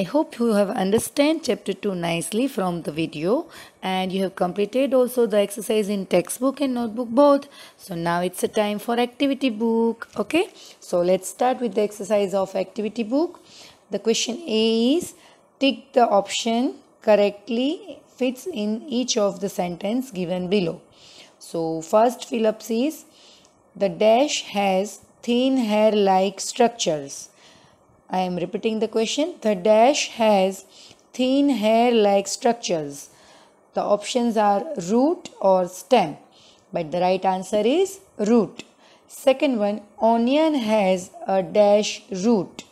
I hope you have understand chapter 2 nicely from the video and you have completed also the exercise in textbook and notebook both. So now it's a time for activity book. Okay. So let's start with the exercise of activity book. The question A is tick the option correctly fits in each of the sentence given below. So first fill up is the dash has thin hair like structures I am repeating the question. The dash has thin hair like structures. The options are root or stem. But the right answer is root. Second one, onion has a dash root.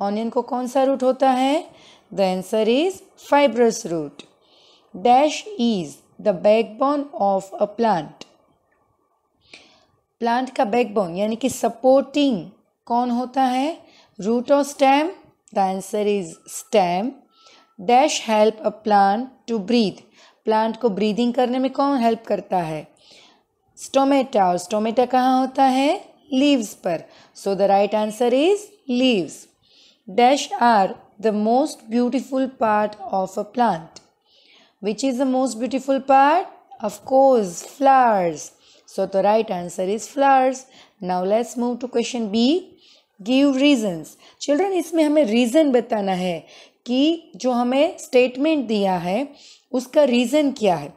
Onion को कौन सा root होता है The answer is fibrous root. Dash is the backbone of a plant. Plant का backbone यानी कि supporting कौन होता है root or stem the answer is stem dash help a plant to breathe plant को ब्रीदिंग करने में कौन हेल्प करता है स्टोमेटा और स्टोमेटा कहाँ होता है लीव्स पर so the right answer is leaves dash are the most beautiful part of a plant which is the most beautiful part of course flowers so the right answer is flowers now let's move to question B give reasons children इसमें हमें reason बताना है कि जो हमें statement दिया है उसका रीज़न क्या है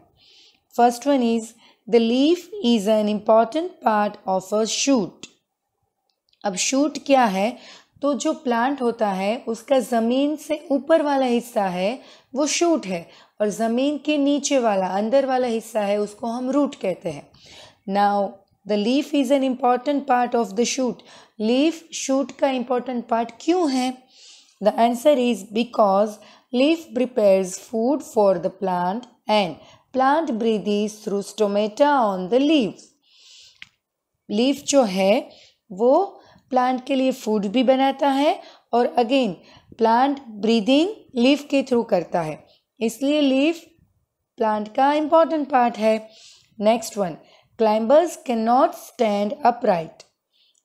first one is the leaf is an important part of a shoot अब शूट क्या है तो जो प्लांट होता है उसका ज़मीन से ऊपर वाला हिस्सा है वो शूट है और ज़मीन के नीचे वाला अंदर वाला हिस्सा है उसको हम रूट कहते हैं now the leaf is an important part of the shoot leaf shoot का इम्पोर्टेंट पार्ट क्यों है the answer is because leaf prepares food for the plant and plant breathes through stomata on the leave leaf जो है वो plant के लिए food भी बनाता है और अगेन प्लांट ब्रीदिंग लीफ के थ्रू करता है इसलिए लीफ प्लांट का इम्पॉर्टेंट पार्ट है next one climbers can not stand upright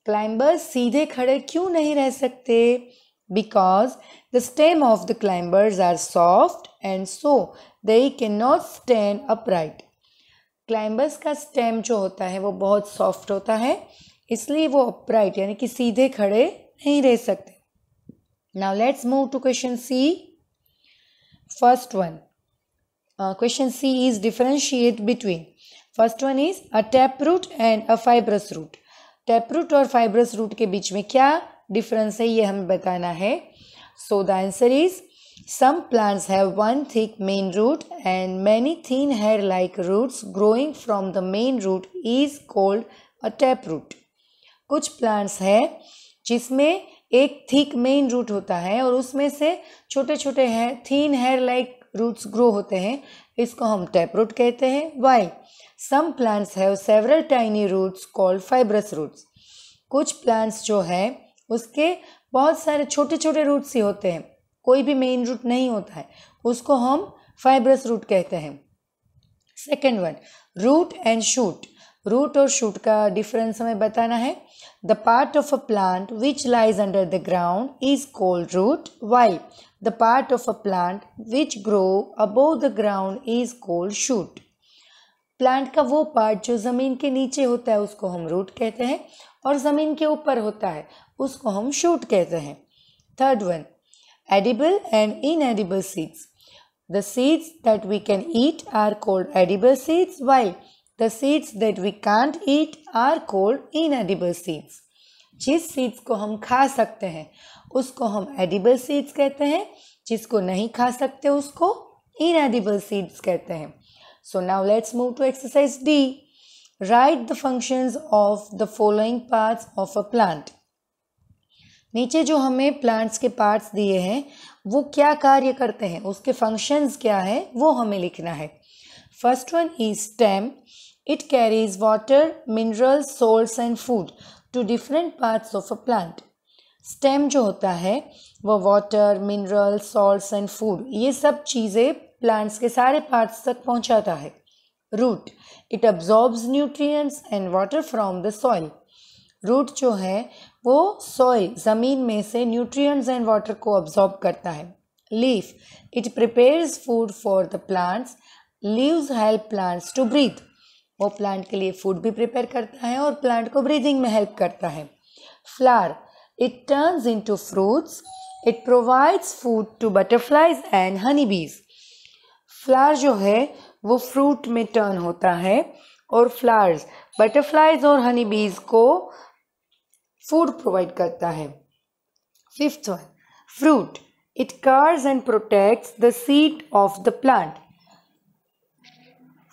climbers सीधे खड़े क्यों नहीं रह सकते because the stem of the climbers are soft and so they can not stand upright climbers का स्टेम जो होता है वो बहुत सॉफ्ट होता है इसलिए वो अपराइट यानी कि सीधे खड़े नहीं रह सकते now let's move to question C first one question C is differentiate between first one is a tap root and a fibrous root taproot और फाइब्रस रूट के बीच में क्या डिफरेंस है ये हमें बताना है so the answer is some plants have one thick main root and many thin hair like roots growing from the main root is called a tap root कुछ प्लांट्स है जिसमें एक थिक मेन रूट होता है और उसमें से छोटे छोटे हैं thin hair like roots grow होते हैं इसको हम रूट कहते हैं while some plants have several tiny roots called fibrous roots कुछ प्लांट्स जो है उसके बहुत सारे छोटे छोटे रूट्स ही होते हैं कोई भी मेन रूट नहीं होता है उसको हम फाइब्रस रूट कहते हैं second one root and shoot root और शूट का डिफरेंस हमें बताना है the part of a plant which lies under the ground is called root while the part of a plant which grow above the ground is called shoot plant का वो part जो ज़मीन के नीचे होता है उसको हम रूट कहते हैं और ज़मीन के ऊपर होता है उसको हम शूट कहते हैं third one and inedible seeds the seeds that we can eat are called edible seeds while The seeds that we can't eat are called inedible seeds. जिस सीड्स को हम खा सकते हैं उसको हम एडिबल सीड्स कहते हैं जिसको नहीं खा सकते उसको इनएडिबल सीड्स कहते हैं so now let's move to exercise D write the functions of the following parts of a plant नीचे जो हमें प्लांट्स के पार्ट्स दिए हैं वो क्या कार्य करते हैं उसके फंक्शंस क्या है वो हमें लिखना है first one is stem It carries water, minerals, salts and food to different parts of a plant. Stem जो होता है वह water mineral salts and food ये सब चीज़ें प्लांट्स के सारे पार्ट्स तक पहुंचाता है root it absorbs nutrients and water from the soil root जो है वो सॉइल ज़मीन में से न्यूट्रिएंट्स एंड वाटर को अब्जॉर्ब करता है leaf it prepares food for the plants leaves help plants to breathe वो प्लांट के लिए फूड भी प्रिपेयर करता है और प्लांट को ब्रीदिंग में हेल्प करता है flower it turns into fruits it provides food to butterflies and honey bees flower जो है वो फ्रूट में टर्न होता है और फ्लावर्स बटरफ्लाइज और हनी बीज को फूड प्रोवाइड करता है fifth one fruit it carries and protects the seed of the plant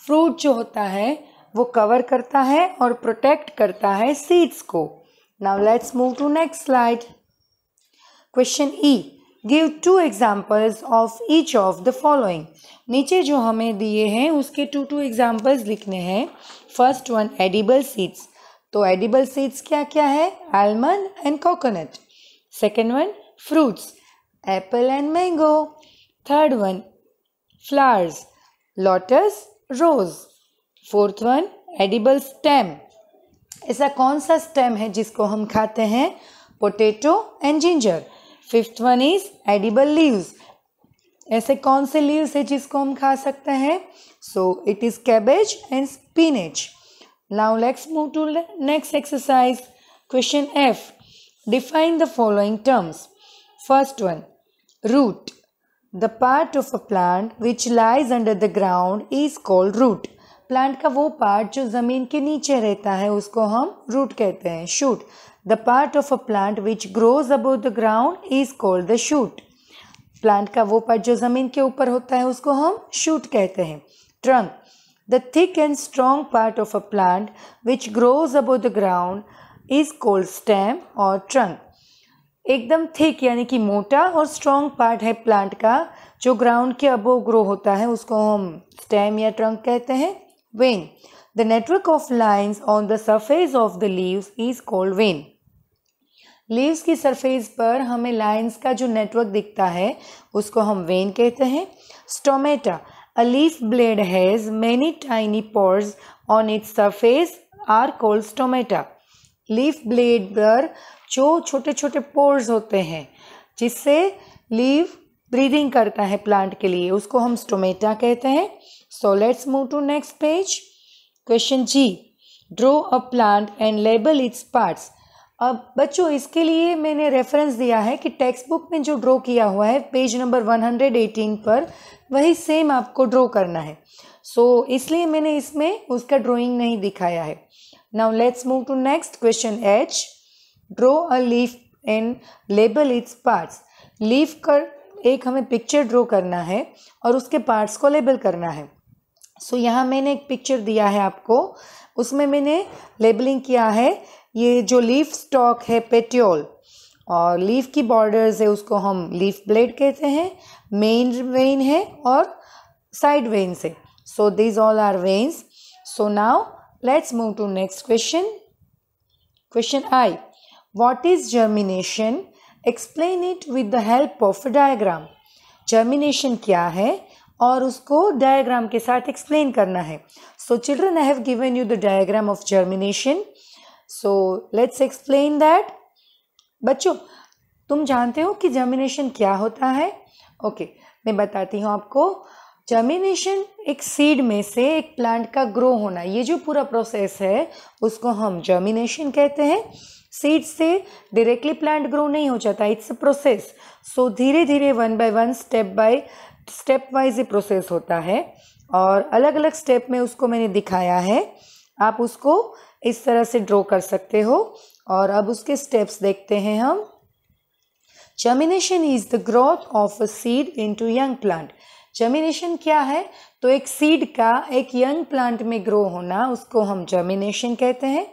fruit जो होता है वो कवर करता है और प्रोटेक्ट करता है सीड्स को now let's move to next slide question E give two examples of each of the following नीचे जो हमें दिए हैं उसके टू टू एग्जाम्पल्स लिखने हैं फर्स्ट वन एडिबल सीड्स तो एडिबल सीड्स क्या क्या है almond and coconut second one fruits apple and mango third one flowers lotus rose fourth one edible stem ऐसा कौन सा स्टेम है जिसको हम खाते हैं potato and ginger fifth one is edible leaves ऐसे कौन से लीव्स है जिसको हम खा सकते हैं so it is cabbage and spinach now let's move to next exercise question F define the following terms first one root the part of a plant which lies under the ground is called root plant का वो part जो ज़मीन के नीचे रहता है उसको हम रूट कहते हैं shoot the part of a plant which grows above the ground is called the shoot plant का वो पार्ट जो ज़मीन के ऊपर होता है उसको हम शूट कहते हैं trunk the thick and strong part of a plant which grows above the ground is called stem और ट्रंक एकदम थिक यानी कि मोटा और स्ट्रॉन्ग पार्ट है प्लांट का जो ग्राउंड के अबो ग्रो होता है उसको हम स्टेम या ट्रंक कहते हैं vein. The network of lines on the surface of the leaves is called vein. Leaves की सरफेस पर हमें लाइंस का जो नेटवर्क दिखता है उसको हम वेन कहते हैं stomata a leaf blade has many tiny pores on its surface are called stomata leaf blade पर जो छोटे छोटे पोर्स होते हैं जिससे लीव ब्रीदिंग करता है प्लांट के लिए उसको हम स्टोमेटा कहते हैं So let's move to next page. Question G. Draw a plant and label its parts. अब बच्चों इसके लिए मैंने रेफरेंस दिया है कि टेक्स्ट बुक में जो ड्रॉ किया हुआ है पेज नंबर 118 पर वही सेम आपको ड्रॉ करना है सो so, इसलिए मैंने इसमें उसका ड्राइंग नहीं दिखाया है now let's move to next question H draw a leaf and label its parts leaf कर एक हमें पिक्चर ड्रॉ करना है और उसके पार्ट्स को लेबल करना है सो so, यहाँ मैंने एक पिक्चर दिया है आपको उसमें मैंने लेबलिंग किया है ये जो लीफ स्टॉक है पेट्योल और लीफ की बॉर्डर्स है उसको हम लीफ ब्लेड कहते हैं मेन वेन है और साइड वेन्स है so these all are veins so now let's move to next question question I what is germination explain it with the help of diagram germination क्या है और उसको diagram के साथ एक्सप्लेन करना है so children I have given you the diagram of germination so let's explain that बच्चों तुम जानते हो कि जर्मिनेशन क्या होता है ओके okay, मैं बताती हूँ आपको जर्मिनेशन एक सीड में से एक प्लांट का ग्रो होना ये जो पूरा प्रोसेस है उसको हम जर्मिनेशन कहते हैं सीड से डायरेक्टली प्लांट ग्रो नहीं हो जाता इट्स अ प्रोसेस सो धीरे धीरे one by one step by step wise ही प्रोसेस होता है और अलग अलग स्टेप में उसको मैंने दिखाया है आप उसको इस तरह से ड्रॉ कर सकते हो और अब उसके स्टेप्स देखते हैं हम germination is the growth of a seed into young plant germination क्या है तो एक सीड का एक यंग प्लांट में ग्रो होना उसको हम जर्मिनेशन कहते हैं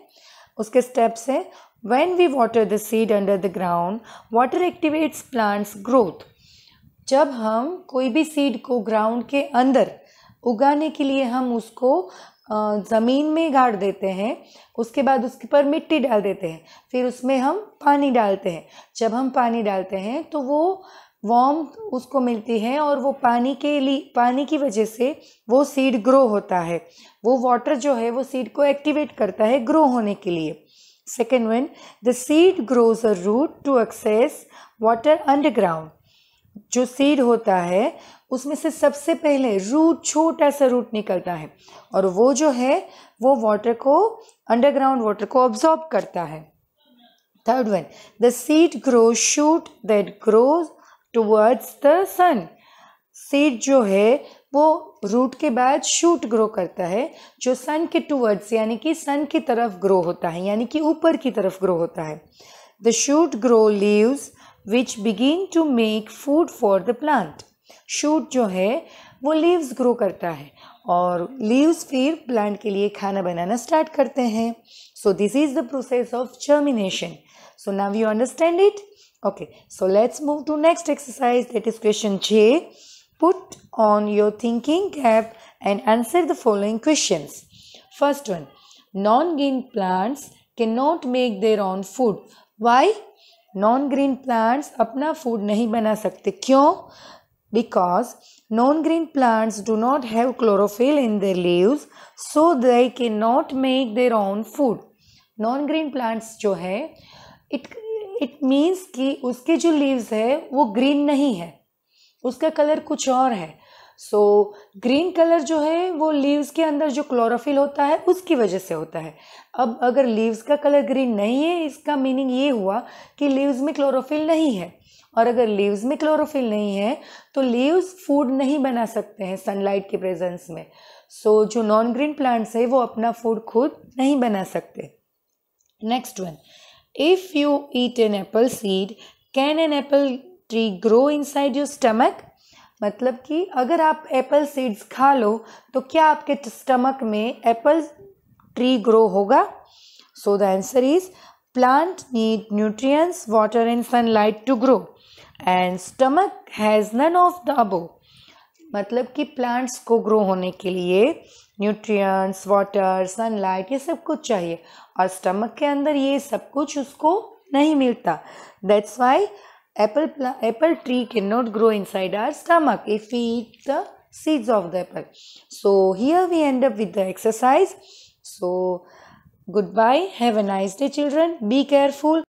उसके स्टेप्स हैं when we water the seed under the ground water activates plants growth जब हम कोई भी सीड को ग्राउंड के अंदर उगाने के लिए हम उसको ज़मीन में गाड़ देते हैं उसके बाद उसके पर मिट्टी डाल देते हैं फिर उसमें हम पानी डालते हैं जब हम पानी डालते हैं तो वो वॉम उसको मिलती है और वो पानी के लिए पानी की वजह से वो सीड ग्रो होता है वो वाटर जो है वो सीड को एक्टिवेट करता है ग्रो होने के लिए second one the seed grows a root to access water underground जो सीड होता है उसमें से सबसे पहले रूट छोटा सा रूट निकलता है और वो जो है वो वाटर को अंडरग्राउंड वाटर को ऑब्जॉर्ब करता है third one the seed grow shoot that grows towards the sun seed जो है वो रूट के बाद शूट ग्रो करता है जो सन के टूवर्ड्स यानी कि सन की तरफ ग्रो होता है यानी कि ऊपर की तरफ ग्रो होता है the shoot grow leaves which begin to make food for the plant. Shoot जो है वो leaves grow करता है और leaves फिर plant के लिए खाना बनाना start करते हैं. So this is the process of germination. So now you understand it? Okay. So let's move to next exercise that is question J. Put on your thinking cap and answer the following questions. First one, non-gene plants cannot make their own food. Why? Non green plants अपना food नहीं बना सकते क्यों because non green plants do not have chlorophyll in their leaves so they can not make their own food non green plants जो है it it means कि उसके जो लीव्स है वो ग्रीन नहीं है उसका कलर कुछ और है सो ग्रीन कलर जो है वो लीव्स के अंदर जो क्लोरोफिल होता है उसकी वजह से होता है अब अगर लीव्स का कलर ग्रीन नहीं है इसका मीनिंग ये हुआ कि लीव्स में क्लोरोफिल नहीं है और अगर लीव्स में क्लोरोफिल नहीं है तो लीव्स फूड नहीं बना सकते हैं सनलाइट के प्रेजेंस में सो so, जो नॉन ग्रीन प्लांट्स है वो अपना फूड खुद नहीं बना सकते next one if you eat an apple seed can an apple tree grow inside your stomach मतलब कि अगर आप एप्पल सीड्स खा लो तो क्या आपके स्टमक में एप्पल ट्री ग्रो होगा so the answer is plant need nutrients water and sunlight to grow and stomach has none of the above मतलब कि प्लांट्स को ग्रो होने के लिए न्यूट्रिएंट्स वाटर सनलाइट ये सब कुछ चाहिए और स्टमक के अंदर ये सब कुछ उसको नहीं मिलता that's why Apple, apple tree cannot grow inside our stomach if we eat the seeds of the apple. So here we end up with the exercise. So goodbye. Have a nice day children. Be careful.